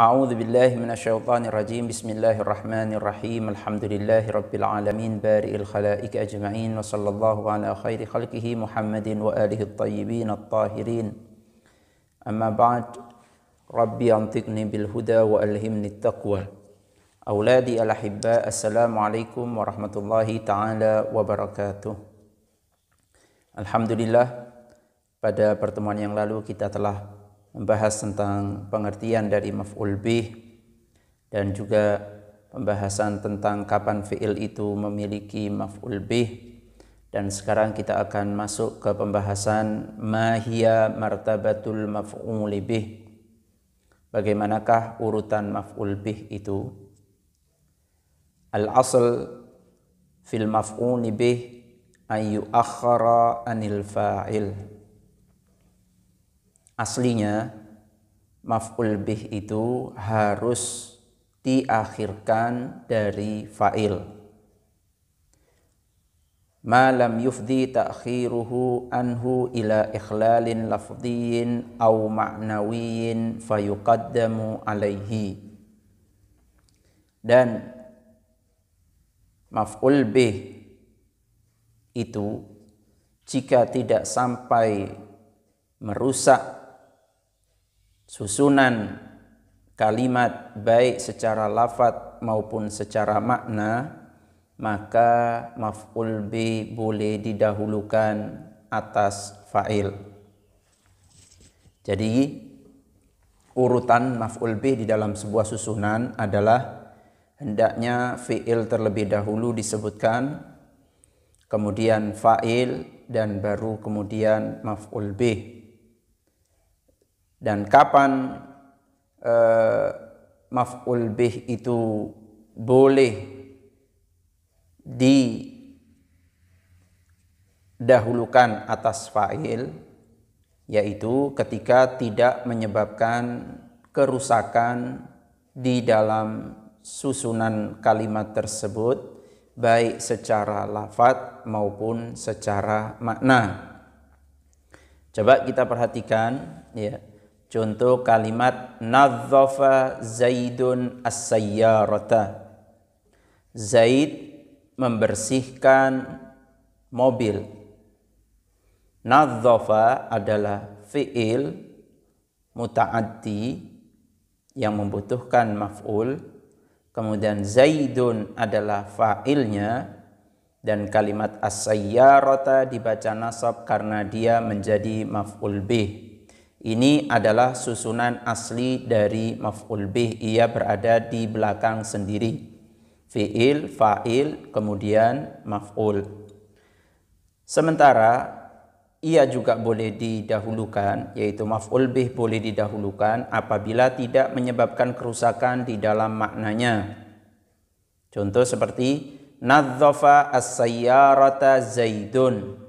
أعوذ بالله من الشيطان الرجيم بسم الله الرحمن الرحيم الحمد لله رب العالمين بارئ الخلائق أجمعين وصلى الله على خير خلقه محمد وآله الطيبين الطاهرين أما بعد ربي أنطقني بالهدى وألهمني التقوى أولادي الأحباء السلام عليكم ورحمة الله تعالى وبركاته الحمد لله pada pertemuan yang lalu kita telah membahas tentang pengertian dari maf'ul bih dan juga pembahasan tentang kapan fi'il itu memiliki maf'ul bih dan sekarang kita akan masuk ke pembahasan mahia martabatul maf'ul bih bagaimanakah urutan maf'ul bih itu al asl fil maf'ul bih ayu akhara anil fa'il aslinya maf'ul bih itu harus diakhirkan dari fa'il malam yufdi ta'khiruhu anhu ila ikhlalin lafdhiyin aw ma'nawiyin fayuqaddamu alaihi dan maf'ul bih itu jika tidak sampai merusak susunan kalimat baik secara lafat maupun secara makna maka maf'ul bi boleh didahulukan atas fa'il jadi urutan maf'ul bi di dalam sebuah susunan adalah hendaknya fi'il terlebih dahulu disebutkan kemudian fa'il dan baru kemudian maf'ul bih dan kapan eh, maf'ul bih itu boleh didahulukan atas fa'il yaitu ketika tidak menyebabkan kerusakan di dalam susunan kalimat tersebut baik secara lafat maupun secara makna. Coba kita perhatikan ya Contoh kalimat nadzafa Zaidun as-sayyarata. Zaid membersihkan mobil. Nadzafa adalah fi'il muta'addi yang membutuhkan maf'ul. Kemudian Zaidun adalah fa'ilnya dan kalimat as-sayyarata dibaca nasab karena dia menjadi maf'ul bih ini adalah susunan asli dari maf'ul bih. Ia berada di belakang sendiri. Fi'il, fa'il, kemudian maf'ul. Sementara ia juga boleh didahulukan, yaitu maf'ul bih boleh didahulukan apabila tidak menyebabkan kerusakan di dalam maknanya. Contoh seperti nadzafa as-sayyarata Zaidun.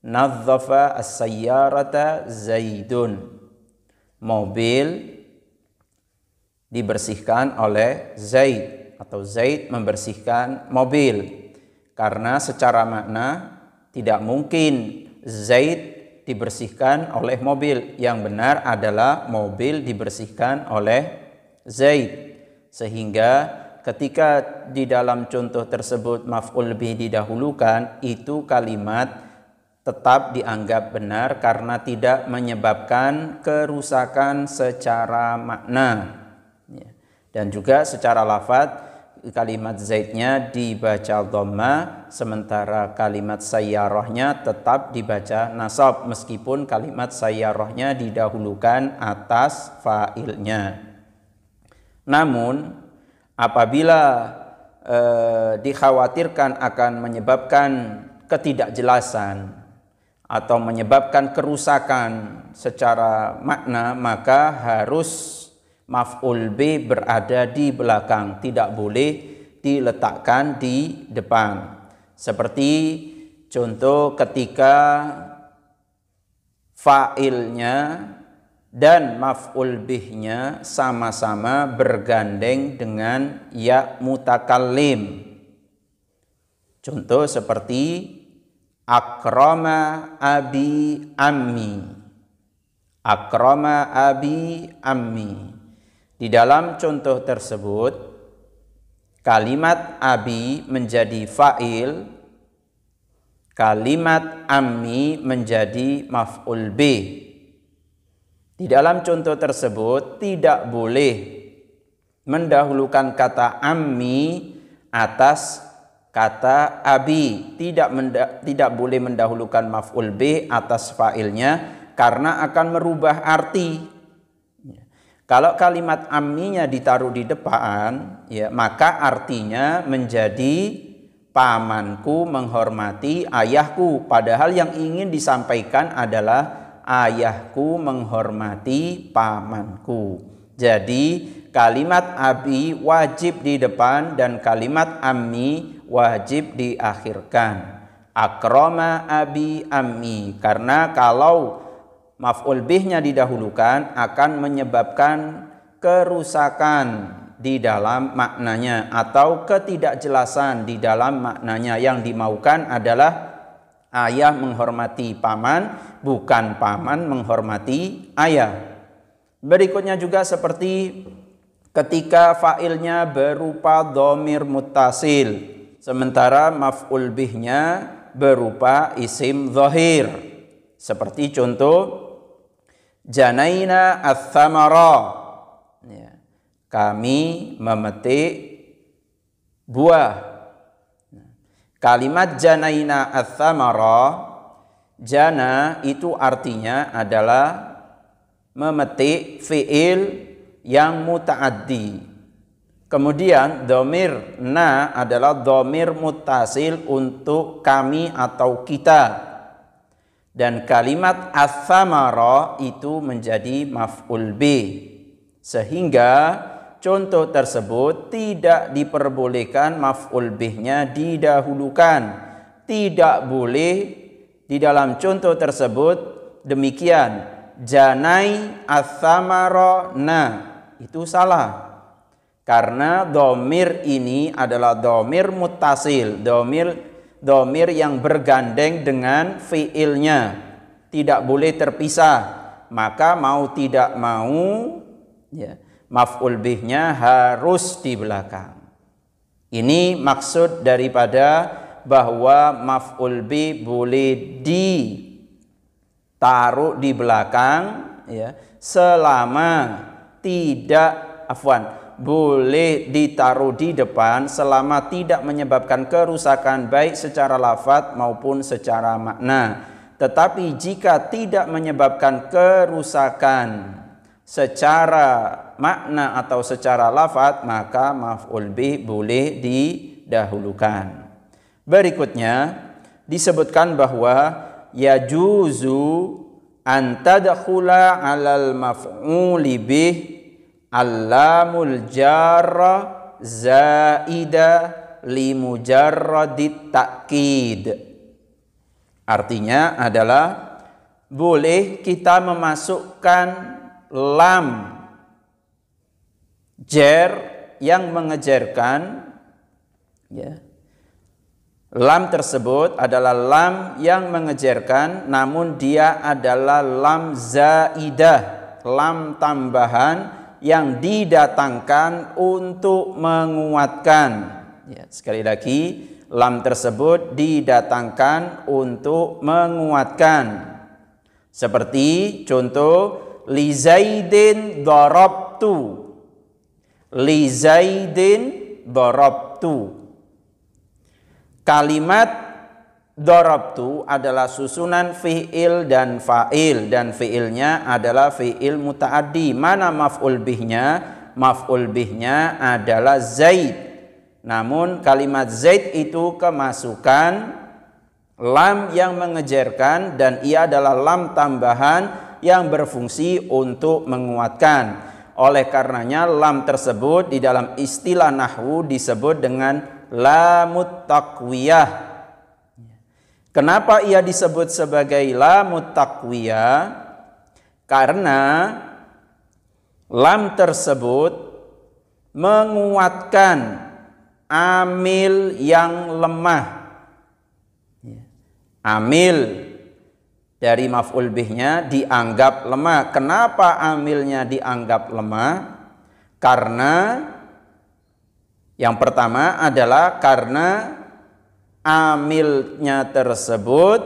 Nadzafa as-sayyarata Zaidun. Mobil dibersihkan oleh Zaid atau Zaid membersihkan mobil. Karena secara makna tidak mungkin Zaid dibersihkan oleh mobil. Yang benar adalah mobil dibersihkan oleh Zaid. Sehingga ketika di dalam contoh tersebut maf'ul bih didahulukan itu kalimat tetap dianggap benar karena tidak menyebabkan kerusakan secara makna ya. dan juga secara lafat kalimat zaidnya dibaca dhamma sementara kalimat sayyarahnya tetap dibaca nasab meskipun kalimat sayyarahnya didahulukan atas failnya namun apabila eh, dikhawatirkan akan menyebabkan ketidakjelasan atau menyebabkan kerusakan secara makna maka harus maf'ul bi berada di belakang tidak boleh diletakkan di depan seperti contoh ketika fa'ilnya dan maf'ul bihnya sama-sama bergandeng dengan ya mutakallim contoh seperti akrama abi ammi akrama abi ammi di dalam contoh tersebut kalimat abi menjadi fa'il kalimat ammi menjadi maf'ul bi di dalam contoh tersebut tidak boleh mendahulukan kata ammi atas kata abi tidak tidak boleh mendahulukan maf'ul b atas fa'ilnya karena akan merubah arti. Kalau kalimat amminya ditaruh di depan, ya maka artinya menjadi pamanku menghormati ayahku padahal yang ingin disampaikan adalah ayahku menghormati pamanku. Jadi kalimat abi wajib di depan dan kalimat ammi wajib diakhirkan akroma abi ami karena kalau maf'ul bihnya didahulukan akan menyebabkan kerusakan di dalam maknanya atau ketidakjelasan di dalam maknanya yang dimaukan adalah ayah menghormati paman bukan paman menghormati ayah berikutnya juga seperti ketika failnya berupa domir mutasil sementara maf'ul bihnya berupa isim zahir seperti contoh janaina athamara ya. kami memetik buah ya, kalimat janaina athamara jana itu artinya adalah memetik fiil yang mutaaddi Kemudian domir na adalah domir mutasil untuk kami atau kita. Dan kalimat asamara itu menjadi maf'ul bi. Sehingga contoh tersebut tidak diperbolehkan maf'ul bi-nya didahulukan. Tidak boleh di dalam contoh tersebut demikian. Janai asamara na. Itu salah karena domir ini adalah domir mutasil, domir, domir yang bergandeng dengan fiilnya. Tidak boleh terpisah. Maka mau tidak mau, ya, maf'ul bihnya harus di belakang. Ini maksud daripada bahwa maf'ul bih boleh ditaruh di belakang ya selama tidak afwan boleh ditaruh di depan selama tidak menyebabkan kerusakan baik secara lafat maupun secara makna. Tetapi jika tidak menyebabkan kerusakan secara makna atau secara lafat maka maf'ul bih boleh didahulukan. Berikutnya disebutkan bahwa ya yajuzu antadkhula alal maf'uli bih Alamul jarra zaida limujarradit takid. Artinya adalah boleh kita memasukkan lam jer yang mengejarkan ya. Lam tersebut adalah lam yang mengejarkan namun dia adalah lam zaidah, lam tambahan yang didatangkan untuk menguatkan. Ya, sekali lagi, lam tersebut didatangkan untuk menguatkan. Seperti contoh li Zaidin darabtu. Li Zaidin darabtu. Kalimat tu adalah susunan fi'il dan fa'il dan fi'ilnya adalah fi'il muta'addi. Mana maf'ul bihnya? Maf'ul bihnya adalah Zaid. Namun kalimat Zaid itu kemasukan lam yang mengejarkan dan ia adalah lam tambahan yang berfungsi untuk menguatkan. Oleh karenanya lam tersebut di dalam istilah nahwu disebut dengan lamut takwiyah Kenapa ia disebut sebagai lam takwiya? Karena lam tersebut menguatkan amil yang lemah. Ya. Amil dari maf'ul bihnya dianggap lemah. Kenapa amilnya dianggap lemah? Karena yang pertama adalah karena amilnya tersebut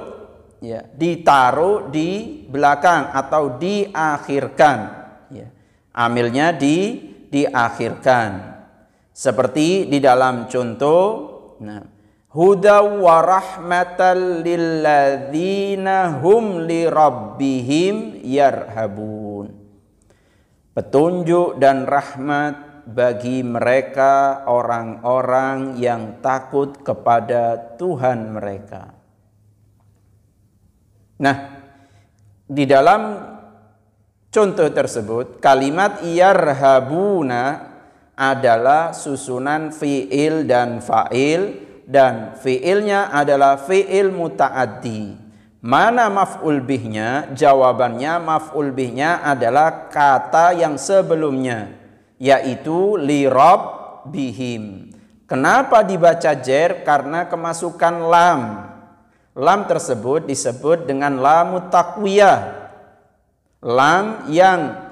ya ditaruh di belakang atau diakhirkan ya amilnya di diakhirkan seperti di dalam contoh nah huda wa rahmatal lilladzina hum li rabbihim yarhabun petunjuk dan rahmat bagi mereka orang-orang yang takut kepada Tuhan mereka. Nah, di dalam contoh tersebut kalimat yarhabuna adalah susunan fiil dan fa'il dan fiilnya adalah fiil mutaaddi. Mana maf'ul bihnya? Jawabannya maf'ul bihnya adalah kata yang sebelumnya yaitu li bihim. Kenapa dibaca jer? Karena kemasukan lam. Lam tersebut disebut dengan lamu takwiyah. Lam yang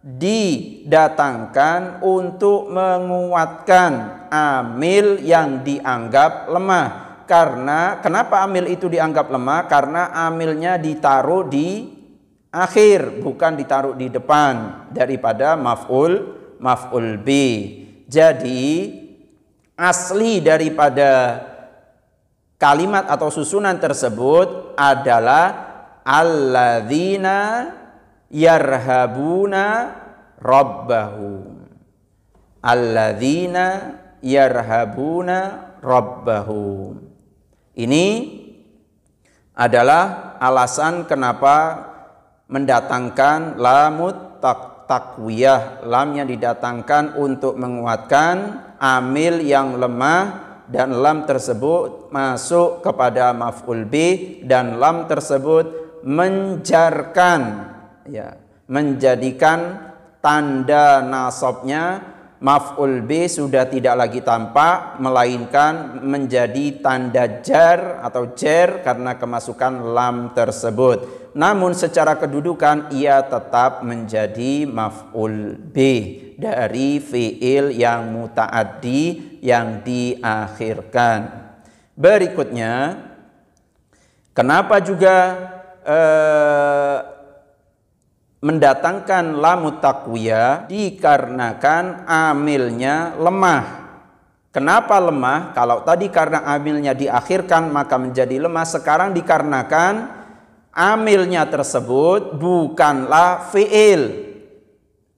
didatangkan untuk menguatkan amil yang dianggap lemah. Karena kenapa amil itu dianggap lemah? Karena amilnya ditaruh di akhir, bukan ditaruh di depan daripada maf'ul maf'ul bi. Jadi asli daripada kalimat atau susunan tersebut adalah alladzina yarhabuna rabbahum. Alladzina yarhabuna rabbahum. Ini adalah alasan kenapa mendatangkan lamut tak takwiyah lam yang didatangkan untuk menguatkan amil yang lemah dan lam tersebut masuk kepada maf'ul bi dan lam tersebut menjarkan ya menjadikan tanda nasabnya maf'ul bi sudah tidak lagi tampak melainkan menjadi tanda jar atau jer karena kemasukan lam tersebut. Namun secara kedudukan ia tetap menjadi maf'ul bi dari fi'il yang muta'addi yang diakhirkan. Berikutnya kenapa juga eh, mendatangkan lamu takwiya dikarenakan amilnya lemah. Kenapa lemah? Kalau tadi karena amilnya diakhirkan maka menjadi lemah. Sekarang dikarenakan amilnya tersebut bukanlah fi'il.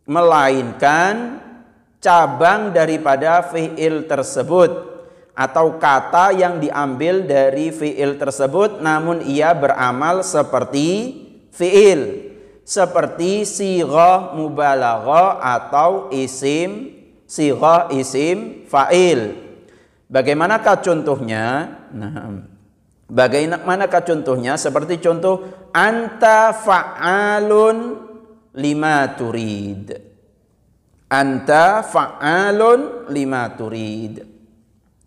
Melainkan cabang daripada fi'il tersebut. Atau kata yang diambil dari fi'il tersebut namun ia beramal seperti fi'il seperti sirah mubalaghah atau isim sirah isim fa'il. Bagaimanakah contohnya? Nah, bagaimanakah contohnya? Seperti contoh anta fa'alun lima turid. Anta fa'alun lima turid.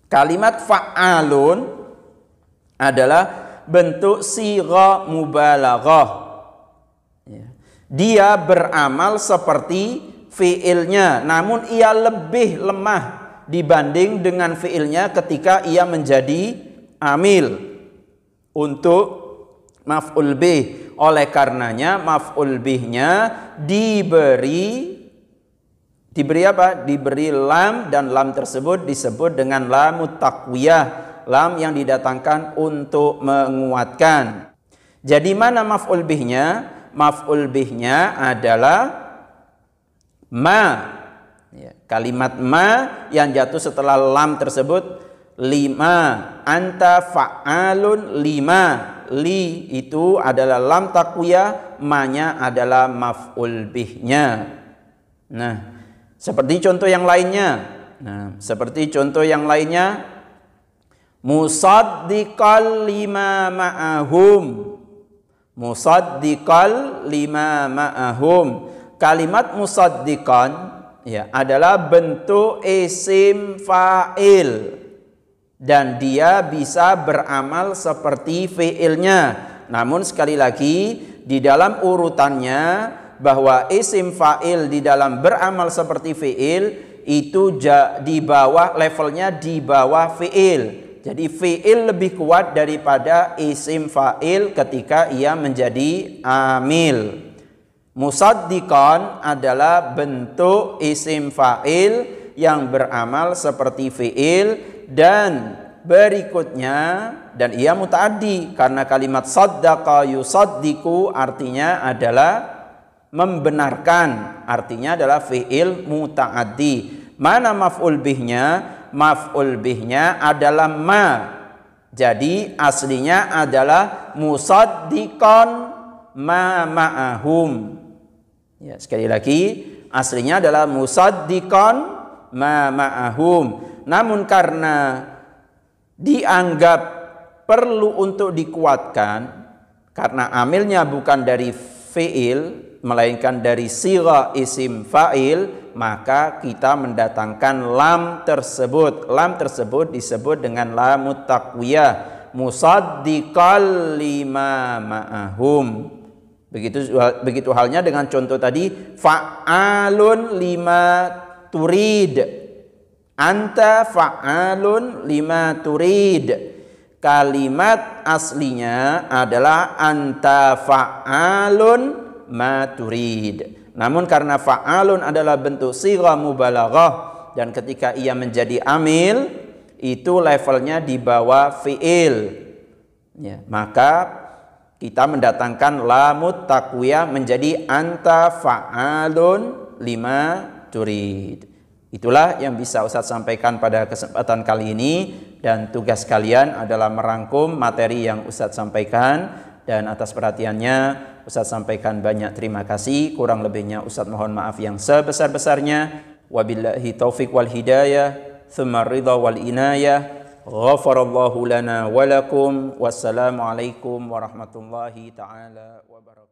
Kalimat fa'alun adalah bentuk sirah mubalaghah dia beramal seperti fiilnya, namun ia lebih lemah dibanding dengan fiilnya ketika ia menjadi amil untuk maf'ul bih. Oleh karenanya maf'ul bihnya diberi diberi apa? Diberi lam dan lam tersebut disebut dengan lam takwiyah, lam yang didatangkan untuk menguatkan. Jadi mana maf'ul bihnya? maf'ul bihnya adalah ma ya, kalimat ma yang jatuh setelah lam tersebut lima anta fa'alun lima li itu adalah lam takwiyah manya adalah maf'ul bihnya nah seperti contoh yang lainnya nah seperti contoh yang lainnya musaddiqal lima ma'ahum musaddiqal lima ma'ahum. Kalimat musaddiqan ya adalah bentuk isim fa'il dan dia bisa beramal seperti fi'ilnya. Namun sekali lagi di dalam urutannya bahwa isim fa'il di dalam beramal seperti fi'il itu di bawah levelnya di bawah fi'il. Jadi fiil lebih kuat daripada isim fa'il ketika ia menjadi amil. Musaddiqan adalah bentuk isim fa'il yang beramal seperti fiil dan berikutnya dan ia mutaaddi karena kalimat saddaqa yusaddiqu artinya adalah membenarkan artinya adalah fiil mutaaddi mana maf'ul bihnya maf'ul bihnya adalah ma. Jadi aslinya adalah musaddikon ma ma'ahum. Ya, sekali lagi aslinya adalah musaddikon ma ma'ahum. Namun karena dianggap perlu untuk dikuatkan karena amilnya bukan dari fi'il melainkan dari siro isim fa'il maka kita mendatangkan lam tersebut lam tersebut disebut dengan lam takwiyah musaddiqal lima ma'ahum begitu begitu halnya dengan contoh tadi fa'alun lima turid anta fa'alun lima turid kalimat aslinya adalah anta fa'alun ma turid. Namun karena fa'alun adalah bentuk sigha mubalaghah dan ketika ia menjadi amil itu levelnya di bawah fi'il. Ya, maka kita mendatangkan lamut takwiyah menjadi anta fa'alun lima turid. Itulah yang bisa Ustadz sampaikan pada kesempatan kali ini dan tugas kalian adalah merangkum materi yang Ustadz sampaikan dan atas perhatiannya Ustaz sampaikan banyak terima kasih. Kurang lebihnya Ustaz mohon maaf yang sebesar-besarnya. Wabillahi taufiq wal hidayah. Thumma rida wal inayah. Ghafarallahu lana walakum. Wassalamualaikum warahmatullahi ta'ala wabarakatuh.